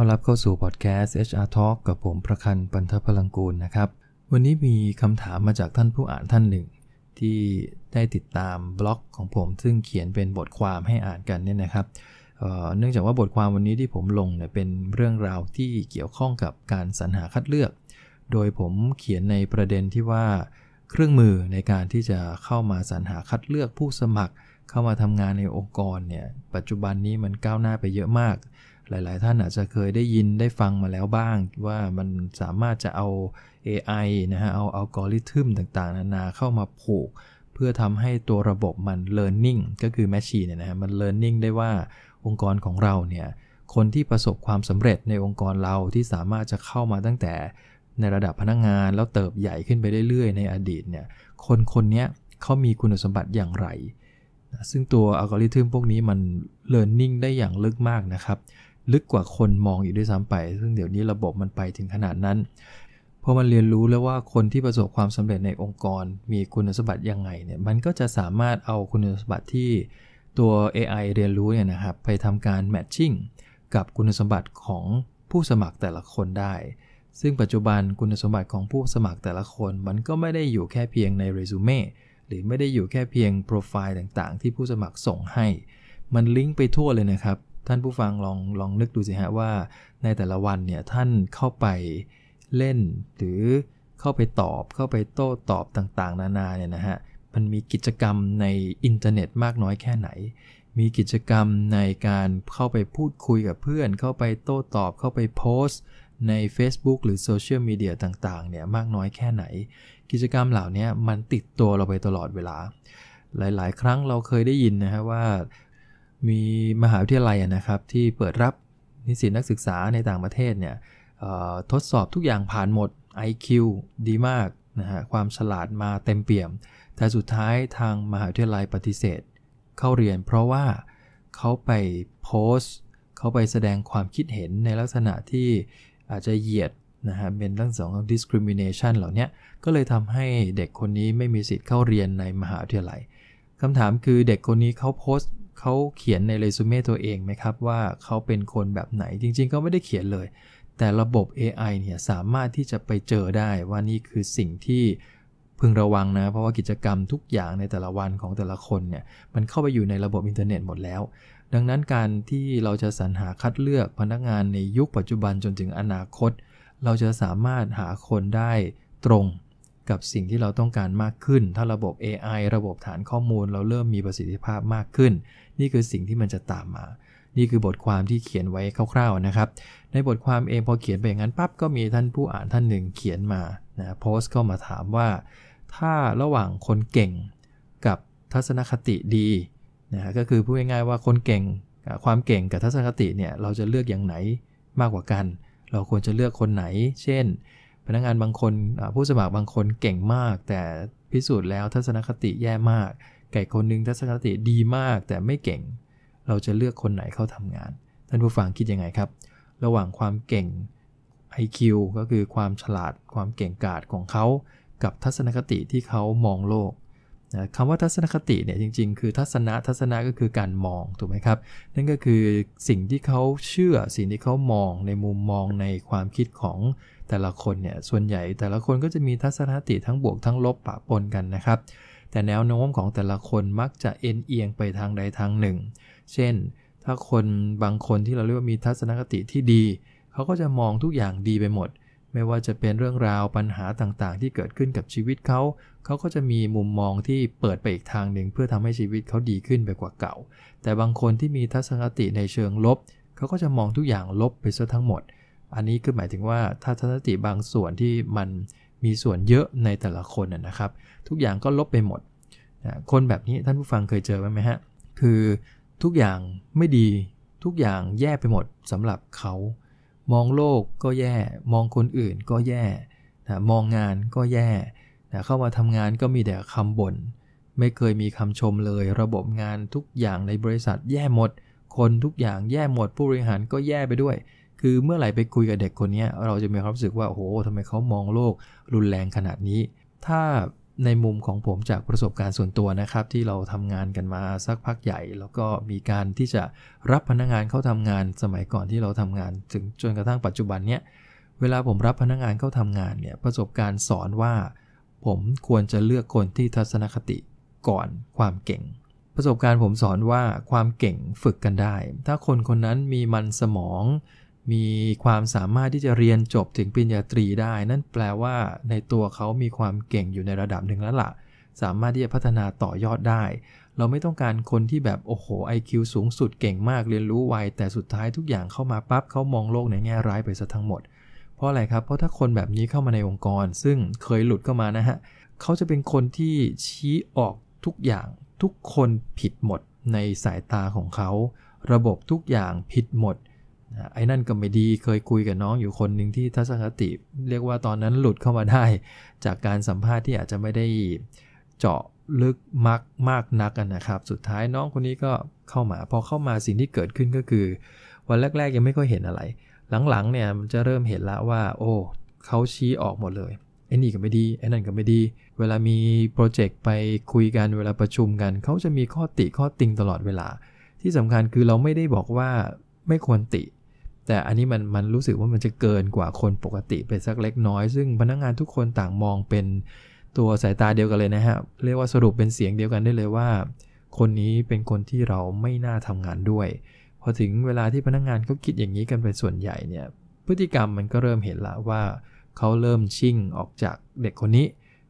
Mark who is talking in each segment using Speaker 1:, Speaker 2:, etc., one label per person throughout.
Speaker 1: ต้อนรับเข้าสู่พอดแคสต์ HR Talk กับผมประคันปันทพลังกูลนะครับ วันนี้มีคำถามมาจากท่านผู้อ่านท่านหนึ่ง ที่ได้ติดตามบล็อกของผมซึ่งเขียนเป็นบทความให้อ่านกันเนี่ยนะครับ เนื่องจากว่าบทความวันนี้ที่ผมลงเนี่ยเป็นเรื่องราวที่เกี่ยวข้องกับการสรรหาคัดเลือก โดยผมเขียนในประเด็นที่ว่า เครื่องมือในการที่จะเข้ามาสรรหาคัดเลือกผู้สมัครเข้ามาทำงานในองค์กรเนี่ย ปัจจุบันนี้มันก้าวหน้าไปเยอะมากหลาย ๆ ท่านอาจจะเคยได้ยินได้ฟังมาแล้วบ้าง ว่ามันสามารถจะเอา AI นะฮะ เอาอัลกอริทึมต่าง ๆ นานาเข้ามาผูก เพื่อทำให้ตัวระบบมัน Learning ก็คือแมชชีเนี่ยนะฮะมัน Learning ได้ว่าองค์กรของเราเนี่ย คนที่ประสบความสำเร็จในองค์กรเราที่สามารถจะเข้ามาตั้งแต่ในระดับพนักงงาน แล้วเติบใหญ่ขึ้นไปเรื่อย ๆ ในอดีตเนี่ยคนคนนี้เขามีคุณสมบัติอย่างไร ซึ่งตัวอัลกอริทึมพวกนี้มันเรียนรู้ได้อย่างลึกมากนะครับลึกกว่าคนมองอยู่ด้วยซ้ำไป ซึ่งเดี๋ยวนี้ระบบมันไปถึงขนาดนั้นพอมันเรียนรู้แล้วว่าคนที่ประสบความสำเร็จในองค์กร มีคุณสมบัติยังไงเนี่ย มันก็จะสามารถเอาคุณสมบัติที่ตัว AI เรียนรู้เนี่ยนะครับ ไปทำการแมทชิ่งกับคุณสมบัติของผู้สมัครแต่ละคนได้ ซึ่งปัจจุบันคุณสมบัติของผู้สมัครแต่ละคนมันก็ไม่ได้อยู่แค่เพียงในเรซูเม่ หรือไม่ได้อยู่แค่เพียงโปรไฟล์ต่างๆ ที่ผู้สมัครส่งให้ มันลิงก์ไปทั่วเลยนะครับท่านผู้ฟังลองลองนึกดูสิฮะว่า ในแต่ละวันเนี่ยท่านเข้าไปเล่นหรือเข้าไปตอบ เข้าไปโต้ตอบต่างๆนานาเนี่ยนะฮะมันมีกิจกรรมในอินเทอร์เน็ต มากน้อยแค่ไหน มีกิจกรรมในการเข้าไปพูดคุยกับเพื่อน เข้าไปโต้ตอบเข้าไปโพสต์ ใน Facebook หรือโซเชียลมีเดียต่างๆเนี่ยมากน้อยแค่ไหน กิจกรรมเหล่านี้มันติดตัวเราไปตลอดเวลา หลายๆครั้งเราเคยได้ยินนะฮะว่ามีมหาวิทยาลัยนะครับ ที่เปิดรับนิสิตนักศึกษาในต่างประเทศเนี่ยทดสอบทุกอย่างผ่านหมด IQ ดีมากนะฮะความฉลาดมาเต็มเปี่ยม แต่สุดท้ายทางมหาวิทยาลัยปฏิเสธเข้าเรียนเพราะว่าเขาไปโพสต์เขาไปแสดงความคิดเห็นในลักษณะที่อาจจะเหยียดนะฮะเป็นเรื่องของ discrimination เหล่านี้ก็เลยทำให้เด็กคนนี้ไม่มีสิทธิ์เข้าเรียนในมหาวิทยาลัยคำถามคือเด็กคนนี้เขาโพสต์เขาเขียนในเรซูเม่ตัวเองไหมครับ ว่าเขาเป็นคนแบบไหนจริง ๆ เขาไม่ได้เขียนเลย แต่ระบบ AI เนี่ยสามารถที่จะไปเจอได้ ว่านี่คือสิ่งที่พึงระวังนะ เพราะว่ากิจกรรมทุกอย่างในแต่ละวันของแต่ละคนเนี่ยมันเข้าไปอยู่ในระบบอินเทอร์เน็ตหมดแล้ว ดังนั้นการที่เราจะสรรหาคัดเลือกพนักงานในยุคปัจจุบันจนถึงอนาคต เราจะสามารถหาคนได้ตรงกับสิ่งที่เราต้องการมากขึ้น ถ้าระบบ AI ระบบฐานข้อมูล เราเริ่มมีประสิทธิภาพมากขึ้น นี่คือสิ่งที่มันจะตามมา นี่คือบทความที่เขียนไว้คร่าวๆนะครับในบทความเองพอเขียนไปอย่างนั้นปั๊บก็มีท่านผู้อ่านท่านหนึ่งเขียนมานะโพสต์ก็มาถามว่าถ้าระหว่างคนเก่งกับทัศนคติดีนะก็คือพูดง่ายๆว่าคนเก่งความเก่งกับทัศนคติเนี่ยเราจะเลือกอย่างไหนมากกว่ากัน เราควรจะเลือกคนไหน เช่นพนักงานบางคนผู้สมัครบางคนเก่งมาก แต่พิสูจน์แล้วทัศนคติแย่มาก ไก่คนนึงทัศนคติดีมากแต่ไม่เก่ง เราจะเลือกคนไหนเข้าทำงานท่านผู้ฟังคิดยังไงครับ ระหว่างความเก่ง IQ ก็คือความฉลาดความเก่งกาจของเขากับทัศนคติที่เขามองโลกนะคำว่าทัศนคติเนี่ยจริงๆ คือทัศนะทัศนะก็คือการมองถูกไหมครับ นั่นก็คือสิ่งที่เขาเชื่อสิ่งที่เขามองในมุมมองในความคิดของแต่ละคนเนี่ยส่วนใหญ่ แต่ละคนก็จะมีทัศนคติทั้งบวกทั้งลบปะปนกันนะครับแต่แนวโน้มของแต่ละคนมักจะเอ็นเอียงไปทางใดทางหนึ่ง เช่น ถ้าคนบางคนที่เราเรียกว่ามีทัศนคติที่ดีเขาก็จะมองทุกอย่างดีไปหมดไม่ว่าจะเป็นเรื่องราวปัญหาต่างๆ ที่เกิดขึ้นกับชีวิตเขา เขาก็จะมีมุมมองที่เปิดไปอีกทางหนึ่ง เพื่อทำให้ชีวิตเขาดีขึ้นไปกว่าเก่า แต่บางคนที่มีทัศนคติในเชิงลบ เขาก็จะมองทุกอย่างลบไปซะทั้งหมด อันนี้ก็หมายถึงว่าทัศนคติบางส่วนที่มันมีส่วนเยอะในแต่ละคนนะครับ ทุกอย่างก็ลบไปหมด คนแบบนี้ท่านผู้ฟังเคยเจอไหมฮะ คือทุกอย่างไม่ดี ทุกอย่างแย่ไปหมดสำหรับเขามองโลกก็แย่ มองคนอื่นก็แย่นะมองงานก็แย่นะเข้ามาทำงานก็มีแต่คำบน่น ไม่เคยมีคำชมเลยระบบงานทุกอย่างในบริษัทแย่หมด คนทุกอย่างแย่หมด ผู้บริหารก็แย่ไปด้วย คือเมื่อไหร่ไปคุยกับเด็กคนนี้ เราจะมีความรู้สึกว่า โอ้โหทำไมเขามองโลก รุนแรงขนาดนี้ ถ้าในมุมของผมจากประสบการณ์ส่วนตัวนะครับที่เราทำงานกันมาสักพักใหญ่ แล้วก็มีการที่จะรับพนักงานเข้าทำงานสมัยก่อนที่เราทำงาน ถึงจนกระทั่งปัจจุบันเนี้ยเวลาผมรับพนักงานเข้าทำงานเนี่ยประสบการณ์สอนว่าผมควรจะเลือกคนที่ทัศนคติก่อนความเก่ง ประสบการณ์ผมสอนว่าความเก่งฝึกกันได้ ถ้าคนคนนั้นมีมันสมองมีความสามารถที่จะเรียนจบถึงปริญญาตรีได้ นั่นแปลว่าในตัวเขามีความเก่งอยู่ในระดับหนึ่งแล้วละ่ะ สามารถที่จะพัฒนาต่อยอดได้ เราไม่ต้องการคนที่แบบโอ้โห IQ สูงสุดเก่งมากเรียนรู้ไวแต่สุดท้ายทุกอย่างเข้ามาปับ๊บเขามองโลกในแง่ร้ายไปซะทั้งหมด เพราะอะไรครับ เพราะถ้าคนแบบนี้เข้ามาในองค์กร ซึ่งเคยหลุดเข้ามานะฮะเขาจะเป็นคนที่ชี้ออกทุกอย่างทุกคนผิดหมดในสายตาของเขา ระบบทุกอย่างผิดหมดไอ้นั่นก็ไม่ดี เคยคุยกับน้องอยู่คนหนึ่งที่ทัศนคติ เรียกว่าตอนนั้นหลุดเข้ามาได้ จากการสัมภาษณ์ที่อาจจะไม่ได้เจาะลึกมากมากนักนะครับ สุดท้ายน้องคนนี้ก็เข้ามา พอเข้ามาสิ่งที่เกิดขึ้นก็คือ วันแรกๆยังไม่ค่อยเห็นอะไร หลังๆเนี่ยมันจะเริ่มเห็นละว่า โอ้เขาชี้ออกหมดเลยไอ้นี่ก็ไม่ดีไอ้นั่นก็ไม่ดี เวลามีโปรเจกต์ไปคุยกันเวลาประชุมกันเขาจะมีข้อติข้อติงตลอดเวลา ที่สำคัญคือเราไม่ได้บอกว่าไม่ควรติแต่อันนี้มันมันรู้สึกว่ามันจะเกินกว่าคนปกติไปสักเล็กน้อย ซึ่งพนักงงานทุกคนต่างมองเป็นตัวสายตาเดียวกันเลยนะฮะ เรียกว่าสรุปเป็นเสียงเดียวกันได้เลยว่า คนนี้เป็นคนที่เราไม่น่าทำงานด้วยพอถึงเวลาที่พนักงงานเขาคิดอย่างนี้กันเป็นส่วนใหญ่เนี่ยพฤติกรรมมันก็เริ่มเห็นละว่า เขาเริ่มชิ่งออกจากเด็กคนนี้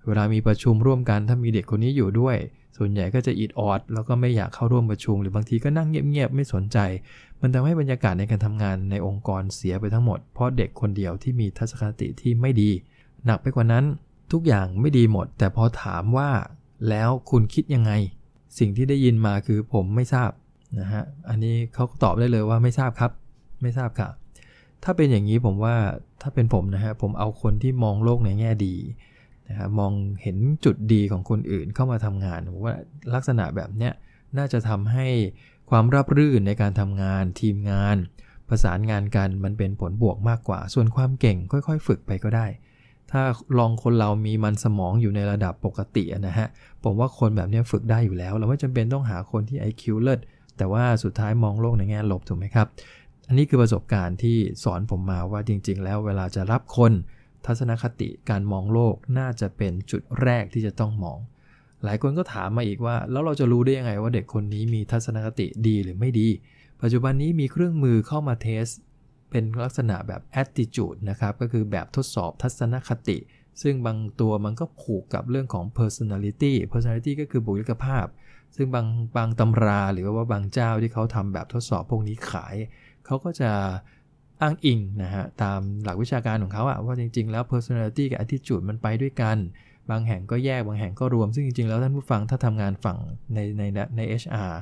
Speaker 1: เวลามีประชุมร่วมกันถ้ามีเด็กคนนี้อยู่ด้วยส่วนใหญ่ก็จะอิดออดแล้วก็ไม่อยากเข้าร่วมประชุมหรือบางทีก็นั่งเงียบๆไม่สนใจ มันทำให้บรรยากาศในการทำงานในองค์กรเสียไปทั้งหมด เพราะเด็กคนเดียวที่มีทัศนคติที่ไม่ดี หนักไปกว่านั้นทุกอย่างไม่ดีหมด แต่พอถามว่าแล้วคุณคิดยังไง สิ่งที่ได้ยินมาคือผมไม่ทราบนะฮะอันนี้เขาตอบได้เลยว่าไม่ทราบครับไม่ทราบค่ะ ถ้าเป็นอย่างนี้ผมว่าถ้าเป็นผมนะฮะผมเอาคนที่มองโลกในแง่ดีนะครับมองเห็นจุดดีของคนอื่นเข้ามาทำงานผมว่าลักษณะแบบเนี้ยน่าจะทำให้ความราบรื่นในการทำงาน ทีมงานประสานงานกันมันเป็นผลบวกมากกว่า ส่วนความเก่งค่อยๆฝึกไปก็ได้ ถ้าลองคนเรามีมันสมองอยู่ในระดับปกตินะฮะผมว่าคนแบบนี้ฝึกได้อยู่แล้ว เราไม่จำเป็นต้องหาคนที่ IQ เลิศแต่ว่าสุดท้ายมองโลกในแง่ลบถูกไหมครับ อันนี้คือประสบการณ์ที่สอนผมมาว่าจริงๆ แล้ว เวลาจะรับคนทัศนคติการมองโลกน่าจะเป็นจุดแรกที่จะต้องมอง หลายคนก็ถามมาอีกว่า แล้วเราจะรู้ได้ยังไงว่าเด็กคนนี้มีทัศนคติดีหรือไม่ดี ปัจจุบันนี้มีเครื่องมือเข้ามาเทส เป็นลักษณะแบบ attitude นะครับ ก็คือแบบทดสอบทัศนคติ ซึ่งบางตัวมันก็ผูกกับเรื่องของ personality personality ก็คือบุคลิกภาพ ซึ่งบางบางตำราหรือว่าบางเจ้าที่เขาทำแบบทดสอบพวกนี้ขาย เขาก็จะอ้างอิงนะฮะตามหลักวิชาการของเขาอะว่าจริงๆ แล้ว personality กับ attitude มันไปด้วยกัน บางแห่งก็แยกบางแห่งก็รวมซึ่งจริง ๆแล้วท่านผู้ฟัง ถ้าทำงานฝั่งในในใน HR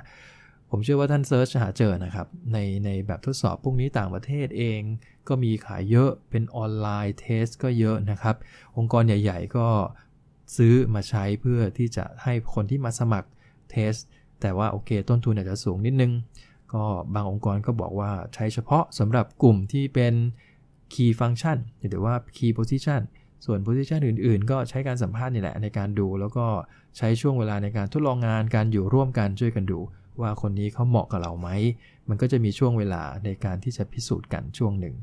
Speaker 1: ผมเชื่อว่าท่านเซิร์ชหาเจอนะครับ ในในแบบทดสอบพวกนี้ต่างประเทศเอง ก็มีขายเยอะเป็นออนไลน์เทส ก็เยอะนะครับองค์กรใหญ่ ๆ ก็ซื้อมาใช้เพื่อที่จะให้คนที่มาสมัครเทส แต่ว่าโอเค ต้นทุนอาจจะสูงนิดนึงก็บางองค์กรก็บอกว่าใช้เฉพาะสำหรับกลุ่มที่เป็น Key Function หรือว่า Key Position ส่วน Position อื่นๆ ก็ใช้การสัมภาษณ์นี่แหละในการดู แล้วก็ใช้ช่วงเวลาในการทดลองงานการอยู่ร่วมกันช่วยกันดู ว่าคนนี้เขาเหมาะกับเราไหม มันก็จะมีช่วงเวลาในการที่จะพิสูจน์กันช่วงหนึ่ง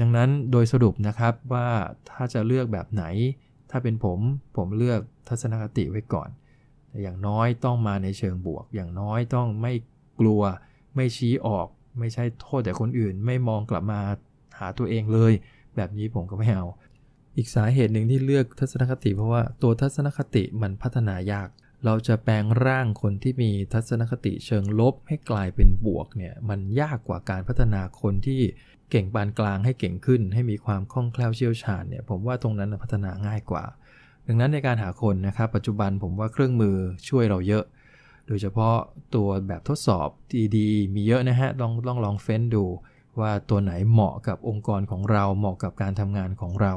Speaker 1: ดังนั้นโดยสรุปนะครับว่าถ้าจะเลือกแบบไหน ถ้าเป็นผมผมเลือกทัศนคติไว้ก่อน อย่างน้อยต้องมาในเชิงบวก อย่างน้อยต้องไม่กลัวไม่ชี้ออกไม่ใช่โทษแต่คนอื่นไม่มองกลับมาหาตัวเองเลย แบบนี้ผมก็ไม่เอา อีกสาเหตุหนึ่งที่เลือกทัศนคติเพราะว่า ตัวทัศนคติมันพัฒนายาก เราจะแปลงร่างคนที่มีทัศนคติเชิงลบให้กลายเป็นบวกเนี่ยมันยากกว่าการพัฒนาคนที่เก่งปานกลางให้เก่งขึ้น ให้มีความคล่องแคล่วเชี่ยวชาญเนี่ยผมว่าตรงนั้นพัฒนาง่ายกว่า ดังนั้นในการหาคนนะครับปัจจุบันผมว่าเครื่องมือช่วยเราเยอะโดยเฉพาะตัวแบบทดสอบดีๆมีเยอะนะฮะ ต้องต้องลองเฟ้นดู ว่าตัวไหนเหมาะกับองค์กรของเราเหมาะกับการทำงานของเรา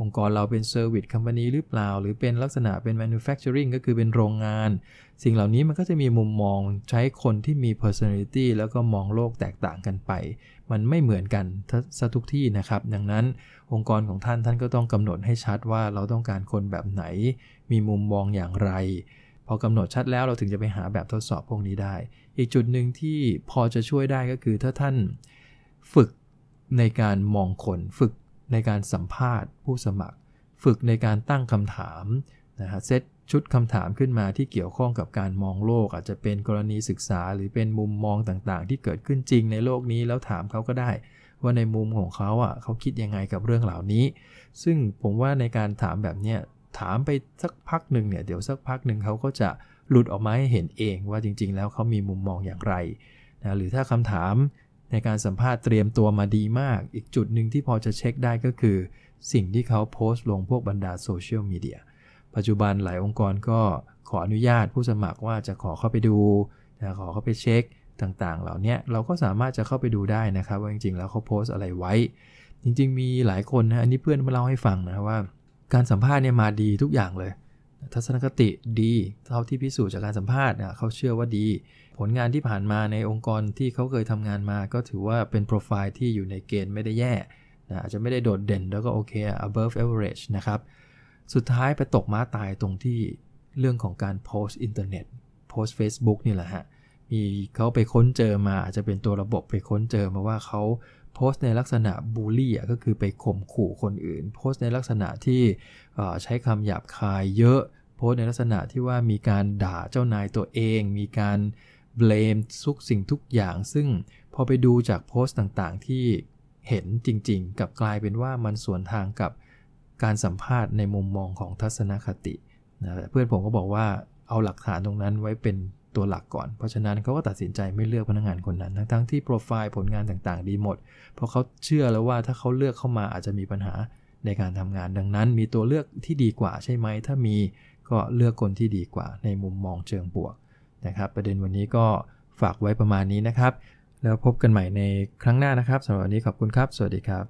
Speaker 1: องค์กรเราเป็นเซอร์วิสคอมพานีหรือเปล่า หรือเป็นลักษณะเป็นแมนูแฟคเจอริงก็คือเป็นโรงงาน สิ่งเหล่านี้มันก็จะมีมุมมองใช้คนที่มี personality แล้วก็มองโลกแตกต่างกันไป มันไม่เหมือนกัน้งทุกที่นะครับ ดังนั้นองค์กรของท่านท่านก็ต้องกำหนดให้ชัดว่าเราต้องการคนแบบไหน มีมุมมองอย่างไรพอกำหนดชัดแล้วเราถึงจะไปหาแบบทดสอบพวกนี้ได้ อีกจุดหนึ่งที่พอจะช่วยได้ก็คือถ้าท่านฝึกในการมองคนฝึกในการสัมภาษณ์ผู้สมัคร ฝึกในการตั้งคำถามนะฮะเซตชุดคำถามขึ้นมาที่เกี่ยวข้องกับการมองโลก อาจจะเป็นกรณีศึกษาหรือเป็นมุมมองต่างๆ ที่เกิดขึ้นจริงในโลกนี้แล้วถามเขาก็ได้ ว่าในมุมของเขาอ่ะเขาคิดยังไงกับเรื่องเหล่านี้ ซึ่งผมว่าในการถามแบบเนี้ยถามไปสักพักหนึ่งเนี่ย เดี๋ยวสักพักหนึ่งเขาก็จะหลุดออกมาให้เห็นเองว่าจริงๆแล้วเขามีมุมมองอย่างไรนะหรือถ้าคำถามในการสัมภาษณ์เตรียมตัวมาดีมาก อีกจุดหนึ่งที่พอจะเช็คได้ก็คือสิ่งที่เขาโพสต์ลงพวกบรรดาโซเชียลมีเดีย ปัจจุบันหลายองค์กรก็ขออนุญาตผู้สมัครว่าจะขอเข้าไปดูนะขอเข้าไปเช็คต่างๆ เหล่านี้เราก็สามารถจะเข้าไปดูได้นะครับ ว่าจริงๆ แล้วเขาโพสต์อะไรไว้ จริงๆมีหลายคนนะอันนี้เพื่อนมาเล่าให้ฟังนะว่าการสัมภาษณ์เนี่ยมาดีทุกอย่างเลย ทัศนคติดี เท่าที่พิสูจน์จากการสัมภาษณ์นะเขาเชื่อว่าดี ผลงานที่ผ่านมาในองค์กรที่เขาเคยทำงานมา ก็ถือว่าเป็นโปรไฟล์ที่อยู่ในเกณฑ์ไม่ได้แย่อาจจะไม่ได้โดดเด่นแล้วก็โอเค above average นะครับสุดท้ายไปตกม้าตายตรงที่เรื่องของการโพสต์อินเทอร์เน็ตโพสต์ Facebook นี่แหละฮะมีเขาไปค้นเจอมา อาจจะเป็นตัวระบบไปค้นเจอมาว่าเขาโพสต์ในลักษณะบูลลี่ก็คือไปข่มขู่คนอื่น โพสต์ในลักษณะที่ใช้คำหยาบคายเยอะ โพสต์ในลักษณะที่ว่ามีการด่าเจ้านายตัวเอง มีการเบลมทุกสิ่งทุกอย่าง ซึ่งพอไปดูจากโพสต์ต่างๆที่เห็นจริงๆ กับกลายเป็นว่ามันสวนทางกับการสัมภาษณ์ในมุมมองของทัศนคตินะเพื่อนผมก็บอกว่าเอาหลักฐานตรงนั้นไว้เป็นัวหลักก่อนเพราะฉะนั้นเขาก็ตัดสินใจไม่เลือกพนักงานคนนั้น ทั้งๆที่โปรไฟล์ผลงานต่างๆ ดีหมด เพราะเขาเชื่อแล้วว่าถ้าเขาเลือกเข้ามาอาจจะมีปัญหาในการทำงาน ดังนั้นมีตัวเลือกที่ดีกว่าใช่ไหม ถ้ามีก็เลือกคนที่ดีกว่า ในมุมมองเชิงบวกนะครับ ประเด็นวันนี้ก็ฝากไว้ประมาณนี้นะครับ แล้วพบกันใหม่ในครั้งหน้านะครับสำหรับวันนี้ขอบคุณครับ สวัสดีครับ